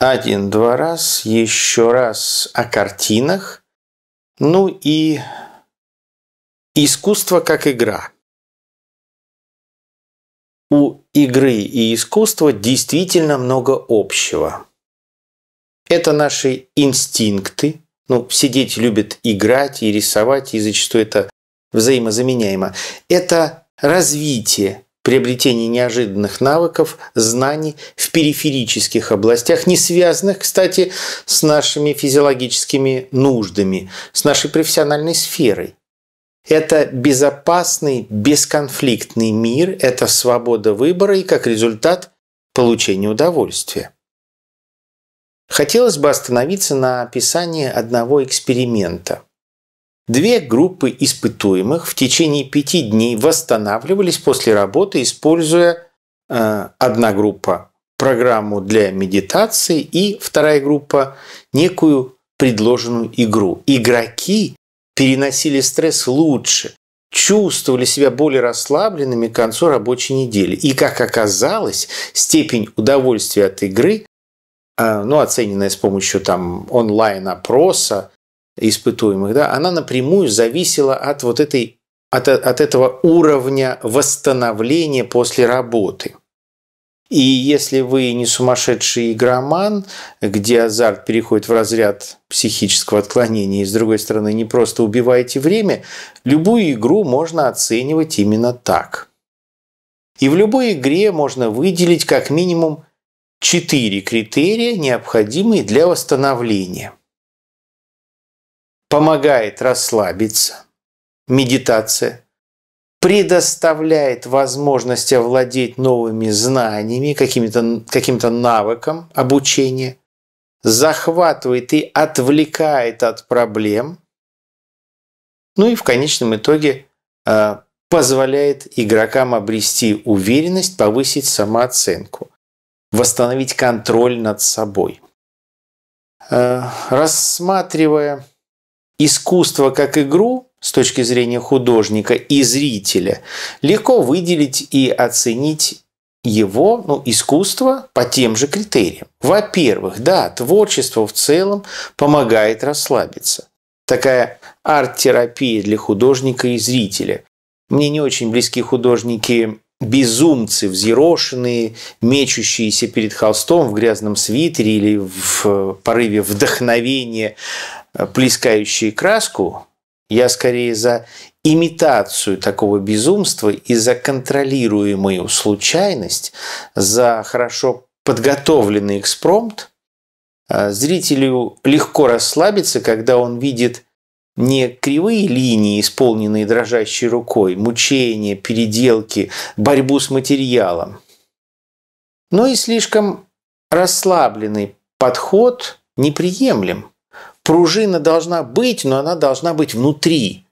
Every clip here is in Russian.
один-два раз, еще раз о картинах, ну и искусство как игра. У игры и искусства действительно много общего. Это наши инстинкты. Ну, все дети любят играть и рисовать, и зачастую это взаимозаменяемо. Это развитие приобретение неожиданных навыков, знаний в периферических областях, не связанных, кстати, с нашими физиологическими нуждами, с нашей профессиональной сферой. Это безопасный, бесконфликтный мир, это свобода выбора и, как результат, получение удовольствия. Хотелось бы остановиться на описании одного эксперимента – Две группы испытуемых в течение пяти дней восстанавливались после работы, используя э, одна группа программу для медитации и вторая группа некую предложенную игру. Игроки переносили стресс лучше, чувствовали себя более расслабленными к концу рабочей недели. И, как оказалось, степень удовольствия от игры, э, ну, оцененная с помощью там онлайн-опроса, испытуемых, да, она напрямую зависела от вот этой от, от этого уровня восстановления после работы. И если вы не сумасшедший игроман, где азарт переходит в разряд психического отклонения, и с другой стороны не просто убиваете время, любую игру можно оценивать именно так. И в любой игре можно выделить как минимум четыре критерия, необходимые для восстановления – помогает расслабиться. Медитация предоставляет возможность овладеть новыми знаниями, каким-то каким навыком обучения, захватывает и отвлекает от проблем, ну и в конечном итоге а, позволяет игрокам обрести уверенность, повысить самооценку, восстановить контроль над собой. А, рассматривая искусство как игру с точки зрения художника и зрителя легко выделить и оценить его ну, искусство по тем же критериям. Во-первых, да, творчество в целом помогает расслабиться. Такая арт-терапия для художника и зрителя. Мне не очень близки художники безумцы, взъерошенные, мечущиеся перед холстом в грязном свитере или в э, порыве вдохновения Э, плескающие краску, я скорее за имитацию такого безумства и за контролируемую случайность, за хорошо подготовленный экспромт. Э, зрителю легко расслабиться, когда он видит не кривые линии, исполненные дрожащей рукой, мучения, переделки, борьбу с материалом, но и слишком расслабленный подход неприемлем пружина должна быть, но она должна быть внутри.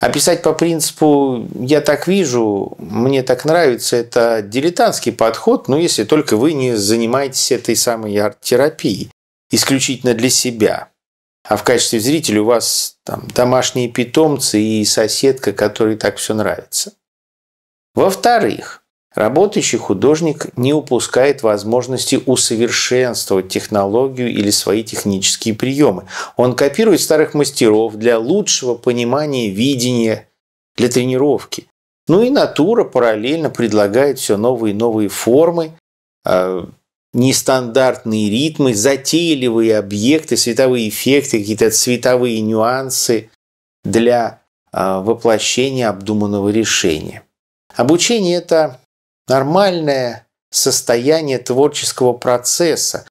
Описать а по принципу «я так вижу, мне так нравится» – это дилетантский подход, но если только вы не занимаетесь этой самой арт-терапией, исключительно для себя. А в качестве зрителя у вас там домашние питомцы и соседка, которой так все нравится. Во-вторых, Работающий художник не упускает возможности усовершенствовать технологию или свои технические приемы. Он копирует старых мастеров для лучшего понимания видения, для тренировки. Ну и натура параллельно предлагает все новые и новые формы, а, нестандартные ритмы, затейливые объекты, световые эффекты, какие-то цветовые нюансы для а, воплощения обдуманного решения. Обучение – это нормальное состояние творческого процесса,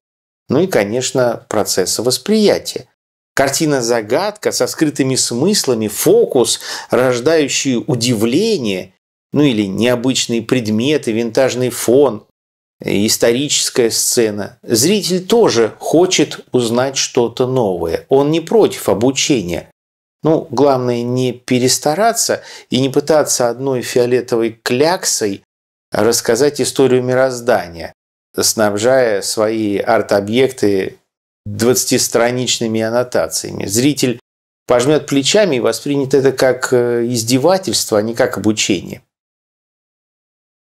ну и, конечно, процесса восприятия. Картина-загадка со скрытыми смыслами, фокус, рождающий удивление, ну или необычные предметы, винтажный фон, историческая сцена. Зритель тоже хочет узнать что-то новое. Он не против обучения. Ну, главное не перестараться и не пытаться одной фиолетовой кляксой рассказать историю мироздания, снабжая свои арт-объекты 20-страничными аннотациями. Зритель пожмет плечами и воспринят это как э, издевательство, а не как обучение.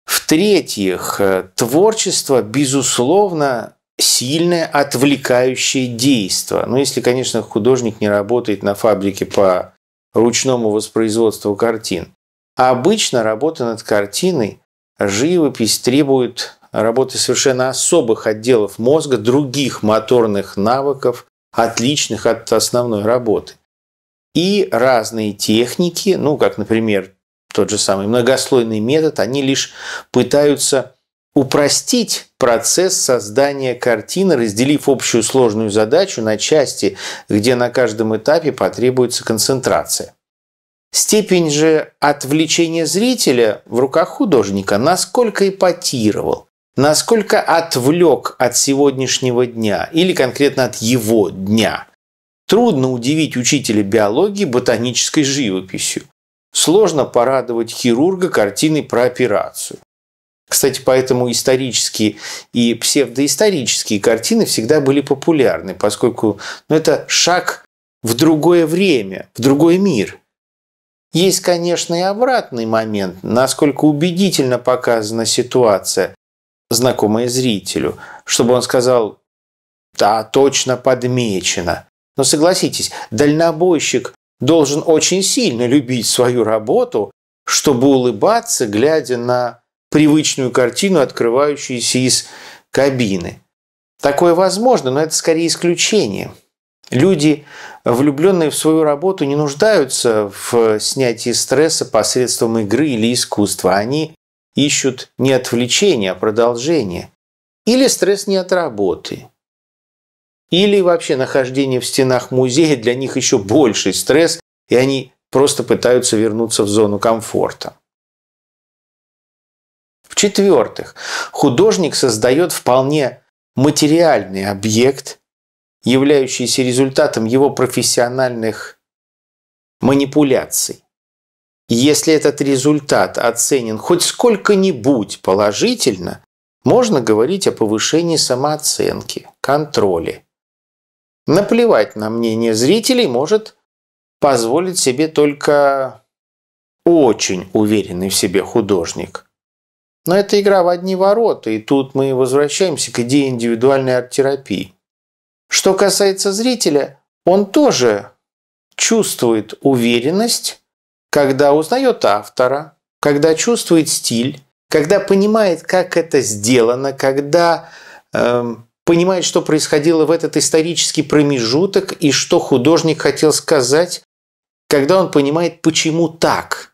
В-третьих, э, творчество, безусловно, сильное отвлекающее действие. Ну, если, конечно, художник не работает на фабрике по ручному воспроизводству картин. А обычно работа над картиной живопись требует работы совершенно особых отделов мозга, других моторных навыков, отличных от основной работы. И разные техники, ну, как, например, тот же самый многослойный метод, они лишь пытаются упростить процесс создания картины, разделив общую сложную задачу на части, где на каждом этапе потребуется концентрация. Степень же отвлечения зрителя в руках художника насколько эпатировал, насколько отвлек от сегодняшнего дня или конкретно от его дня. Трудно удивить учителя биологии ботанической живописью. Сложно порадовать хирурга картиной про операцию. Кстати, поэтому исторические и псевдоисторические картины всегда были популярны, поскольку ну, это шаг в другое время, в другой мир. Есть, конечно, и обратный момент, насколько убедительно показана ситуация, знакомая зрителю, чтобы он сказал «Да, точно подмечено». Но согласитесь, дальнобойщик должен очень сильно любить свою работу, чтобы улыбаться, глядя на привычную картину, открывающуюся из кабины. Такое возможно, но это скорее исключение. Люди, влюбленные в свою работу, не нуждаются в снятии стресса посредством игры или искусства. Они ищут не отвлечение, а продолжение. Или стресс не от работы. Или вообще нахождение в стенах музея для них еще больший стресс, и они просто пытаются вернуться в зону комфорта. В-четвертых, художник создает вполне материальный объект – являющиеся результатом его профессиональных манипуляций. Если этот результат оценен хоть сколько-нибудь положительно, можно говорить о повышении самооценки, контроле. Наплевать на мнение зрителей может позволить себе только очень уверенный в себе художник. Но это игра в одни ворота, и тут мы возвращаемся к идее индивидуальной арт-терапии. Что касается зрителя, он тоже чувствует уверенность, когда узнает автора, когда чувствует стиль, когда понимает, как это сделано, когда э, понимает, что происходило в этот исторический промежуток и что художник хотел сказать, когда он понимает, почему так.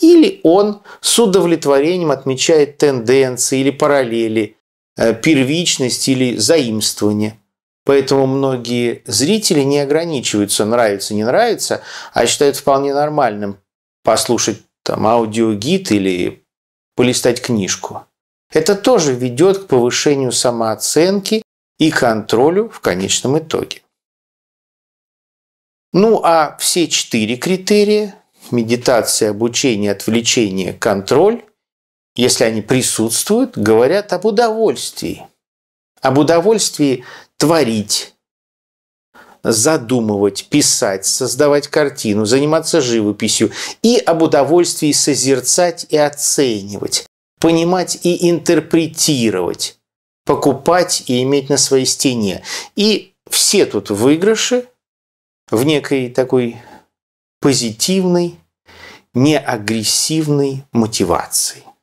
Или он с удовлетворением отмечает тенденции или параллели, э, первичность или заимствование – Поэтому многие зрители не ограничиваются нравится, не нравится, а считают вполне нормальным послушать там аудиогид или полистать книжку. Это тоже ведет к повышению самооценки и контролю в конечном итоге. Ну а все четыре критерия – медитация, обучение, отвлечение, контроль – если они присутствуют, говорят об удовольствии. Об удовольствии творить, задумывать, писать, создавать картину, заниматься живописью и об удовольствии созерцать и оценивать, понимать и интерпретировать, покупать и иметь на своей стене. И все тут выигрыши в некой такой позитивной, неагрессивной мотивации.